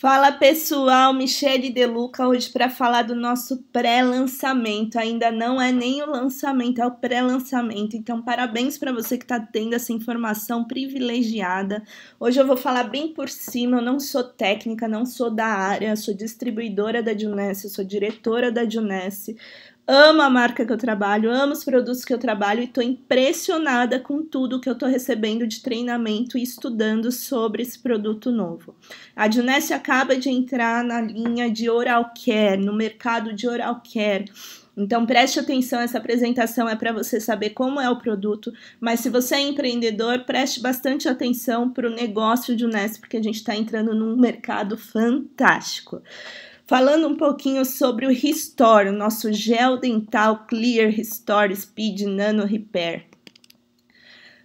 Fala pessoal, Michele De Luca hoje para falar do nosso pré-lançamento. Ainda não é nem o lançamento, é o pré-lançamento. Então, parabéns para você que está tendo essa informação privilegiada. Hoje eu vou falar bem por cima. Eu não sou técnica, não sou da área, sou distribuidora da Junesse, sou diretora da Junesse, amo a marca que eu trabalho, amo os produtos que eu trabalho e estou impressionada com tudo que eu estou recebendo de treinamento e estudando sobre esse produto novo. A Junesse acaba de entrar na linha de oral care, no mercado de oral care. Então preste atenção, essa apresentação é para você saber como é o produto, mas se você é empreendedor, preste bastante atenção para o negócio de Unesp, porque a gente está entrando num mercado fantástico falando um pouquinho sobre o Restore, o nosso gel dental Clear Restore Speed Nano Repair.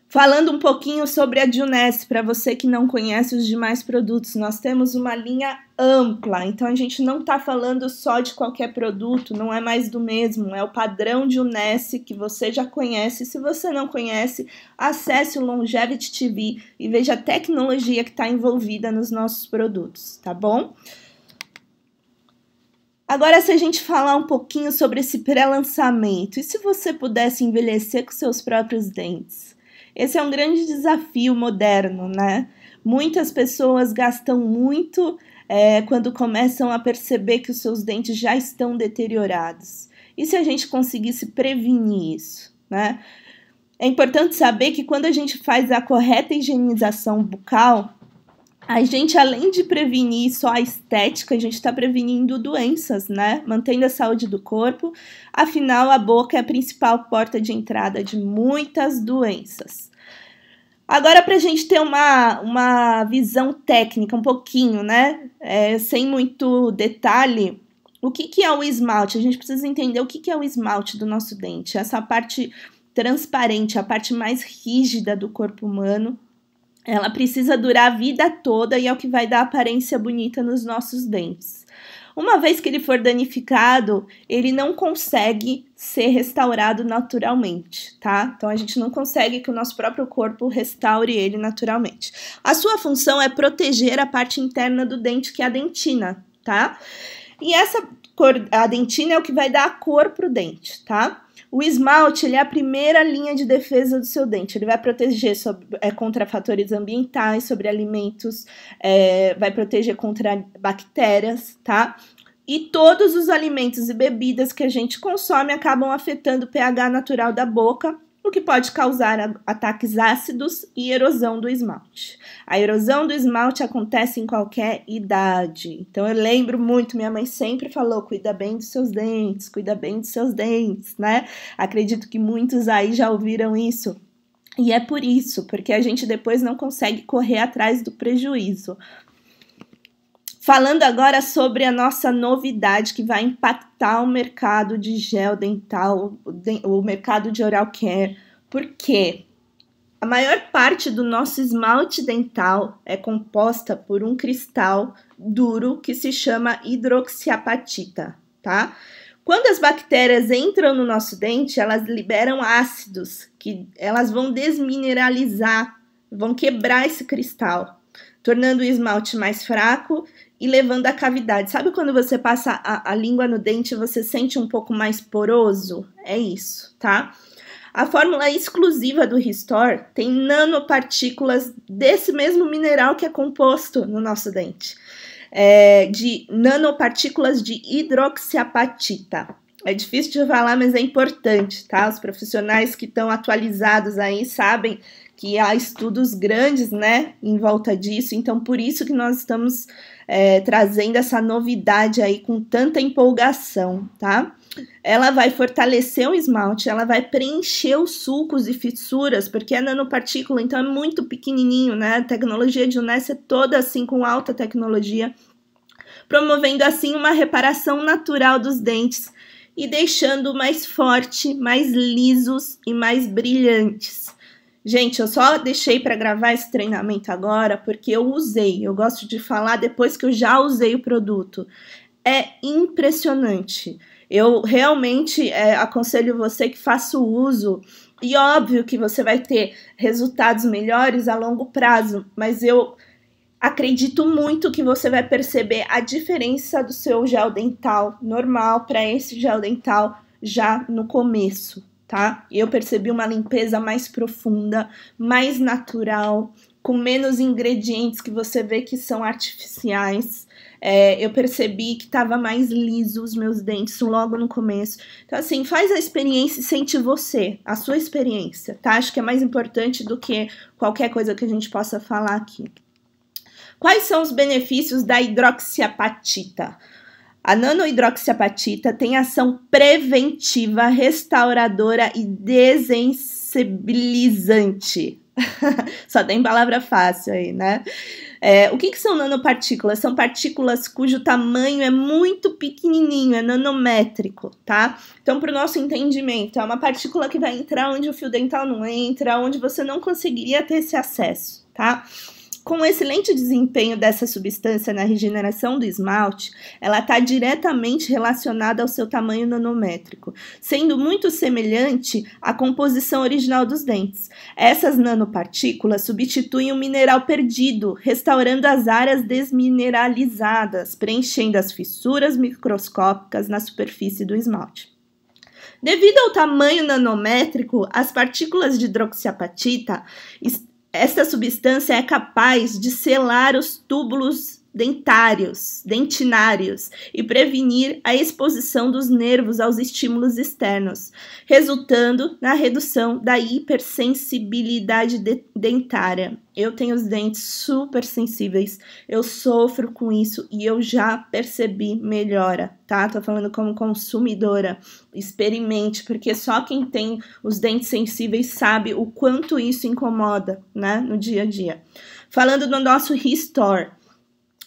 Falando um pouquinho sobre a Juness, para você que não conhece os demais produtos, nós temos uma linha ampla, então a gente não está falando só de qualquer produto, não é mais do mesmo, é o padrão de Juness que você já conhece. Se você não conhece, acesse o Longevity TV e veja a tecnologia que está envolvida nos nossos produtos, tá bom? Agora, se a gente falar um pouquinho sobre esse pré-lançamento, e se você pudesse envelhecer com seus próprios dentes? Esse é um grande desafio moderno, né? Muitas pessoas gastam muito é, quando começam a perceber que os seus dentes já estão deteriorados. E se a gente conseguisse prevenir isso, né? É importante saber que quando a gente faz a correta higienização bucal, a gente, além de prevenir só a estética, a gente está prevenindo doenças, né? Mantendo a saúde do corpo. Afinal, a boca é a principal porta de entrada de muitas doenças. Agora, para a gente ter uma, uma visão técnica, um pouquinho, né? É, sem muito detalhe, o que, que é o esmalte? A gente precisa entender o que, que é o esmalte do nosso dente. Essa parte transparente, a parte mais rígida do corpo humano ela precisa durar a vida toda e é o que vai dar aparência bonita nos nossos dentes. Uma vez que ele for danificado, ele não consegue ser restaurado naturalmente, tá? Então a gente não consegue que o nosso próprio corpo restaure ele naturalmente. A sua função é proteger a parte interna do dente, que é a dentina, tá? E essa cor, a dentina é o que vai dar a cor para o dente, tá? O esmalte ele é a primeira linha de defesa do seu dente. Ele vai proteger sobre, é, contra fatores ambientais, sobre alimentos, é, vai proteger contra bactérias, tá? E todos os alimentos e bebidas que a gente consome acabam afetando o pH natural da boca o que pode causar ataques ácidos e erosão do esmalte. A erosão do esmalte acontece em qualquer idade. Então eu lembro muito, minha mãe sempre falou: cuida bem dos seus dentes, cuida bem dos seus dentes, né? Acredito que muitos aí já ouviram isso. E é por isso, porque a gente depois não consegue correr atrás do prejuízo. Falando agora sobre a nossa novidade que vai impactar o mercado de gel dental, o mercado de oral care, porque a maior parte do nosso esmalte dental é composta por um cristal duro que se chama hidroxiapatita, tá? Quando as bactérias entram no nosso dente, elas liberam ácidos que elas vão desmineralizar, vão quebrar esse cristal, tornando o esmalte mais fraco e levando a cavidade. Sabe quando você passa a, a língua no dente e você sente um pouco mais poroso? É isso, tá? A fórmula exclusiva do Restore tem nanopartículas desse mesmo mineral que é composto no nosso dente, é, de nanopartículas de hidroxiapatita. É difícil de falar, mas é importante, tá? Os profissionais que estão atualizados aí sabem que há estudos grandes, né, em volta disso. Então, por isso que nós estamos é, trazendo essa novidade aí com tanta empolgação, tá? Ela vai fortalecer o esmalte, ela vai preencher os sulcos e fissuras, porque é nanopartícula, então é muito pequenininho, né? A tecnologia de unesco é toda assim com alta tecnologia, promovendo assim uma reparação natural dos dentes e deixando mais forte, mais lisos e mais brilhantes. Gente, eu só deixei para gravar esse treinamento agora porque eu usei. Eu gosto de falar depois que eu já usei o produto. É impressionante. Eu realmente é, aconselho você que faça o uso. E óbvio que você vai ter resultados melhores a longo prazo, mas eu acredito muito que você vai perceber a diferença do seu gel dental normal para esse gel dental já no começo tá? Eu percebi uma limpeza mais profunda, mais natural, com menos ingredientes que você vê que são artificiais. É, eu percebi que tava mais liso os meus dentes logo no começo. Então, assim, faz a experiência e sente você, a sua experiência, tá? Acho que é mais importante do que qualquer coisa que a gente possa falar aqui. Quais são os benefícios da hidroxiapatita? A nanohidroxiapatita tem ação preventiva, restauradora e desensibilizante. Só tem palavra fácil aí, né? É, o que, que são nanopartículas? São partículas cujo tamanho é muito pequenininho, é nanométrico, tá? Então, para o nosso entendimento, é uma partícula que vai entrar onde o fio dental não entra, onde você não conseguiria ter esse acesso, tá? Com o excelente desempenho dessa substância na regeneração do esmalte, ela está diretamente relacionada ao seu tamanho nanométrico, sendo muito semelhante à composição original dos dentes. Essas nanopartículas substituem o mineral perdido, restaurando as áreas desmineralizadas, preenchendo as fissuras microscópicas na superfície do esmalte. Devido ao tamanho nanométrico, as partículas de hidroxiapatita esta substância é capaz de selar os túbulos dentários, dentinários e prevenir a exposição dos nervos aos estímulos externos, resultando na redução da hipersensibilidade de dentária. Eu tenho os dentes super sensíveis, eu sofro com isso e eu já percebi melhora, tá? Tô falando como consumidora, experimente, porque só quem tem os dentes sensíveis sabe o quanto isso incomoda, né, no dia a dia. Falando do nosso Restore,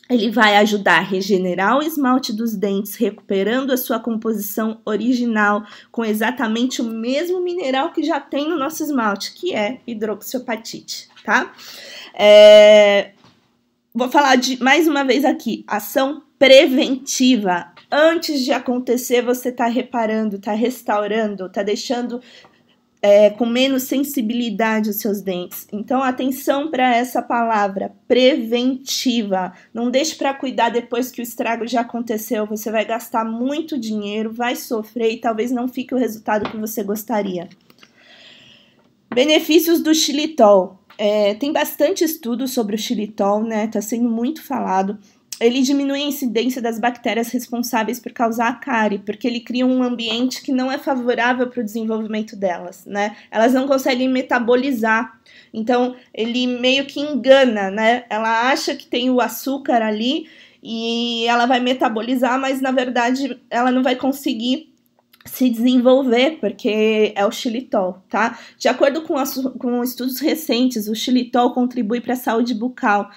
ele vai ajudar a regenerar o esmalte dos dentes, recuperando a sua composição original com exatamente o mesmo mineral que já tem no nosso esmalte, que é hidroxiapatite, tá? É... Vou falar de mais uma vez aqui, ação preventiva. Antes de acontecer, você está reparando, está restaurando, está deixando é, com menos sensibilidade os seus dentes. Então, atenção para essa palavra, preventiva. Não deixe para cuidar depois que o estrago já aconteceu. Você vai gastar muito dinheiro, vai sofrer e talvez não fique o resultado que você gostaria. Benefícios do xilitol. É, tem bastante estudo sobre o xilitol, né? Tá sendo muito falado ele diminui a incidência das bactérias responsáveis por causar a cárie, porque ele cria um ambiente que não é favorável para o desenvolvimento delas, né? Elas não conseguem metabolizar. Então, ele meio que engana, né? Ela acha que tem o açúcar ali e ela vai metabolizar, mas na verdade ela não vai conseguir se desenvolver, porque é o xilitol, tá? De acordo com, as, com estudos recentes, o xilitol contribui para a saúde bucal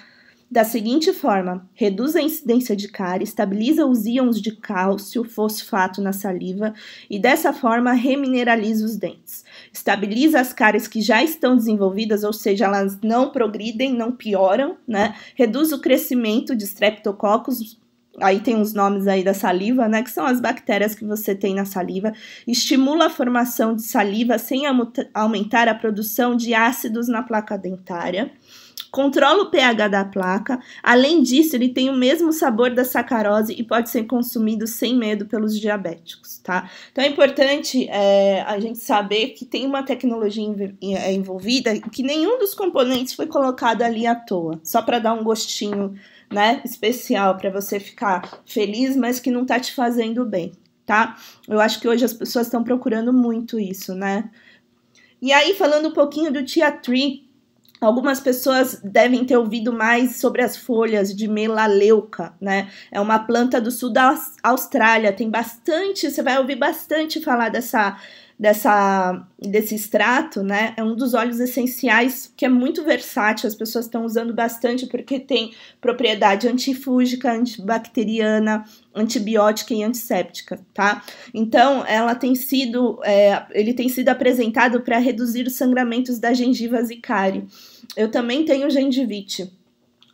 da seguinte forma, reduz a incidência de cárie, estabiliza os íons de cálcio, fosfato na saliva e dessa forma remineraliza os dentes. Estabiliza as cáries que já estão desenvolvidas, ou seja, elas não progridem, não pioram, né? Reduz o crescimento de streptococcus, aí tem uns nomes aí da saliva, né, que são as bactérias que você tem na saliva, estimula a formação de saliva sem aumentar a produção de ácidos na placa dentária controla o pH da placa. Além disso, ele tem o mesmo sabor da sacarose e pode ser consumido sem medo pelos diabéticos, tá? Então é importante é, a gente saber que tem uma tecnologia é, envolvida que nenhum dos componentes foi colocado ali à toa, só para dar um gostinho, né, especial para você ficar feliz, mas que não tá te fazendo bem, tá? Eu acho que hoje as pessoas estão procurando muito isso, né? E aí falando um pouquinho do Tia Tree, Algumas pessoas devem ter ouvido mais sobre as folhas de melaleuca, né? É uma planta do sul da Austrália, tem bastante, você vai ouvir bastante falar dessa dessa, desse extrato, né? É um dos óleos essenciais que é muito versátil, as pessoas estão usando bastante porque tem propriedade antifúngica, antibacteriana, antibiótica e antisséptica, tá? Então, ela tem sido, é, ele tem sido apresentado para reduzir os sangramentos da gengiva zicari. Eu também tenho gengivite.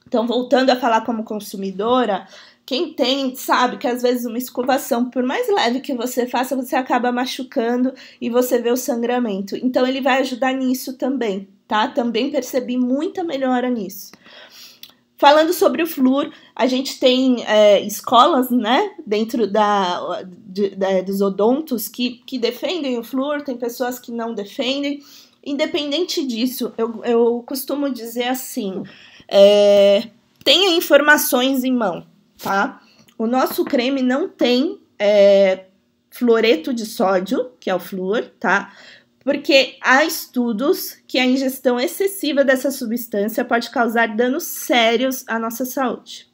Então, voltando a falar como consumidora, quem tem sabe que às vezes uma escovação, por mais leve que você faça, você acaba machucando e você vê o sangramento. Então ele vai ajudar nisso também, tá? Também percebi muita melhora nisso. Falando sobre o flúor, a gente tem é, escolas, né, dentro da, de, da, é, dos odontos que, que defendem o flúor, tem pessoas que não defendem. Independente disso, eu, eu costumo dizer assim: é, tenha informações em mão, tá? O nosso creme não tem é, fluoreto de sódio, que é o flúor, tá? Porque há estudos que a ingestão excessiva dessa substância pode causar danos sérios à nossa saúde.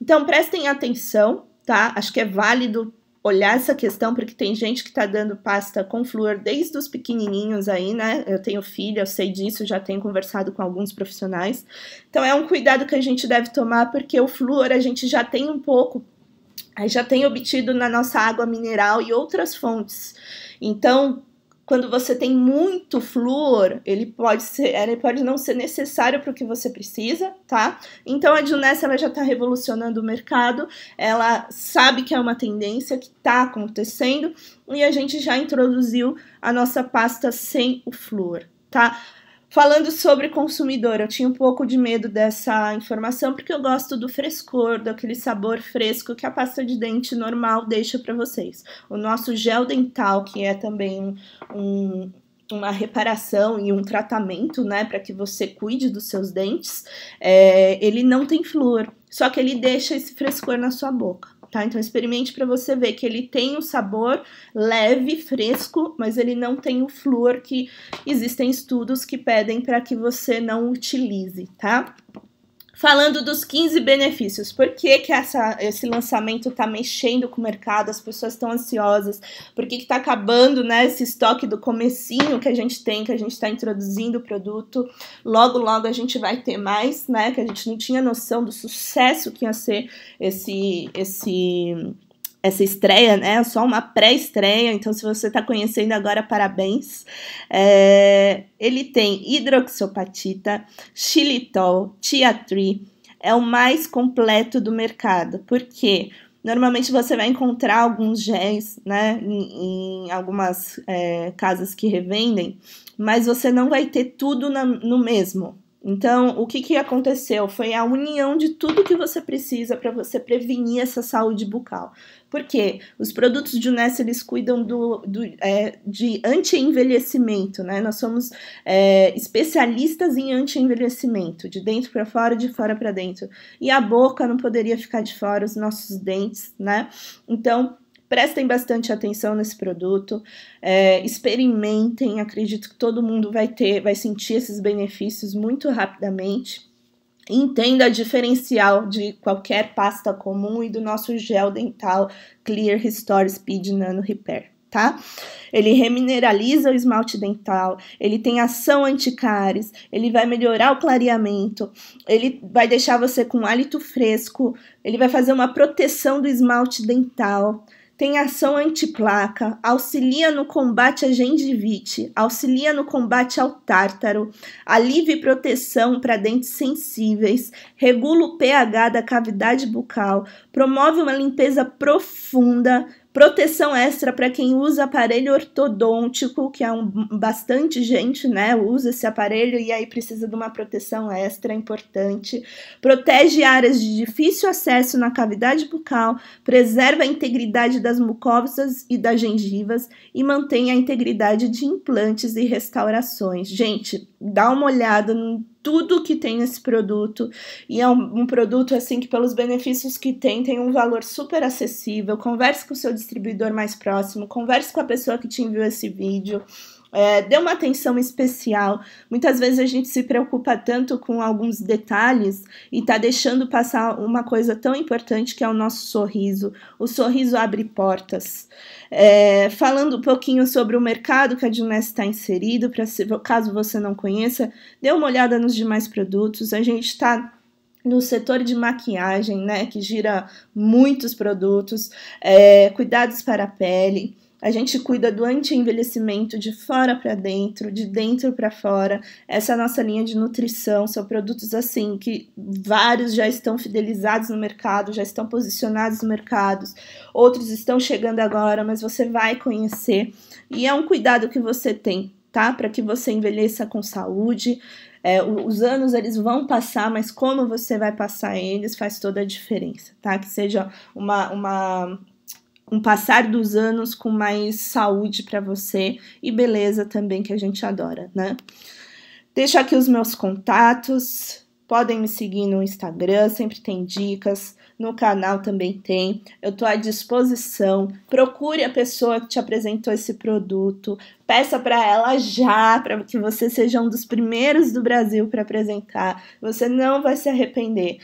Então prestem atenção, tá? Acho que é válido olhar essa questão, porque tem gente que está dando pasta com flúor desde os pequenininhos aí, né? Eu tenho filha, eu sei disso, já tenho conversado com alguns profissionais. Então é um cuidado que a gente deve tomar, porque o flúor a gente já tem um pouco, já tem obtido na nossa água mineral e outras fontes. Então, quando você tem muito flúor, ele pode ser, ele pode não ser necessário para o que você precisa, tá? Então a Junessa ela já está revolucionando o mercado, ela sabe que é uma tendência que está acontecendo e a gente já introduziu a nossa pasta sem o flúor, tá? Falando sobre consumidor, eu tinha um pouco de medo dessa informação porque eu gosto do frescor, daquele sabor fresco que a pasta de dente normal deixa para vocês. O nosso gel dental, que é também um, uma reparação e um tratamento, né, para que você cuide dos seus dentes, é, ele não tem flúor, só que ele deixa esse frescor na sua boca tá? Então experimente para você ver que ele tem o um sabor leve, fresco, mas ele não tem o flúor que existem estudos que pedem para que você não utilize, tá? falando dos 15 benefícios. Por que, que essa, esse lançamento está mexendo com o mercado? As pessoas estão ansiosas. Por que está acabando né, esse estoque do comecinho que a gente tem, que a gente está introduzindo o produto? Logo, logo a gente vai ter mais, né? Que a gente não tinha noção do sucesso que ia ser esse, esse essa estreia, né? Só uma pré-estreia, então se você está conhecendo agora, parabéns. É, ele tem hidroxopatita, xilitol, tiatri, é o mais completo do mercado. Por quê? Normalmente você vai encontrar alguns géis, né, em, em algumas é, casas que revendem, mas você não vai ter tudo na, no mesmo. Então, o que, que aconteceu? Foi a união de tudo que você precisa para você prevenir essa saúde bucal. Porque os produtos de Unessa, eles cuidam do, do é, de anti-envelhecimento, né? Nós somos é, especialistas em anti-envelhecimento, de dentro para fora, de fora para dentro. E a boca não poderia ficar de fora, os nossos dentes, né? Então, Prestem bastante atenção nesse produto, é, experimentem, acredito que todo mundo vai ter, vai sentir esses benefícios muito rapidamente. Entenda a diferencial de qualquer pasta comum e do nosso gel dental Clear Restore Speed Nano Repair tá? Ele remineraliza o esmalte dental, ele tem ação anticares, ele vai melhorar o clareamento, ele vai deixar você com hálito fresco, ele vai fazer uma proteção do esmalte dental tem ação antiplaca, auxilia no combate à gengivite, auxilia no combate ao tártaro, alivia e proteção para dentes sensíveis, regula o pH da cavidade bucal, promove uma limpeza profunda, proteção extra para quem usa aparelho ortodôntico, que é um, bastante gente, né, usa esse aparelho e aí precisa de uma proteção extra importante. Protege áreas de difícil acesso na cavidade bucal, preserva a integridade das mucosas e das gengivas e mantém a integridade de implantes e restaurações. Gente, dá uma olhada no tudo que tem esse produto. E é um, um, produto assim que, pelos benefícios que tem, tem um valor super acessível. Converse com o seu distribuidor mais próximo, converse com a pessoa que te enviou esse vídeo é, dê uma atenção especial. Muitas vezes a gente se preocupa tanto com alguns detalhes e tá deixando passar uma coisa tão importante que é o nosso sorriso. O sorriso abre portas. É, falando um pouquinho sobre o mercado que a Juness está inserido, pra, se, caso você não conheça, dê uma olhada nos demais produtos. A gente está no setor de maquiagem, né, que gira muitos produtos, é, cuidados para a pele, a gente cuida do anti-envelhecimento de fora para dentro, de dentro para fora. Essa é a nossa linha de nutrição. São produtos assim que vários já estão fidelizados no mercado, já estão posicionados no mercado. Outros estão chegando agora, mas você vai conhecer. E é um cuidado que você tem, tá? Para que você envelheça com saúde. É, os anos eles vão passar, mas como você vai passar eles faz toda a diferença, tá? Que seja uma, uma com o passar dos anos, com mais saúde para você e beleza também que a gente adora, né? Deixo aqui os meus contatos. Podem me seguir no Instagram, sempre tem dicas. No canal também tem. Eu estou à disposição. Procure a pessoa que te apresentou esse produto. Peça para ela já, para que você seja um dos primeiros do Brasil para apresentar. Você não vai se arrepender.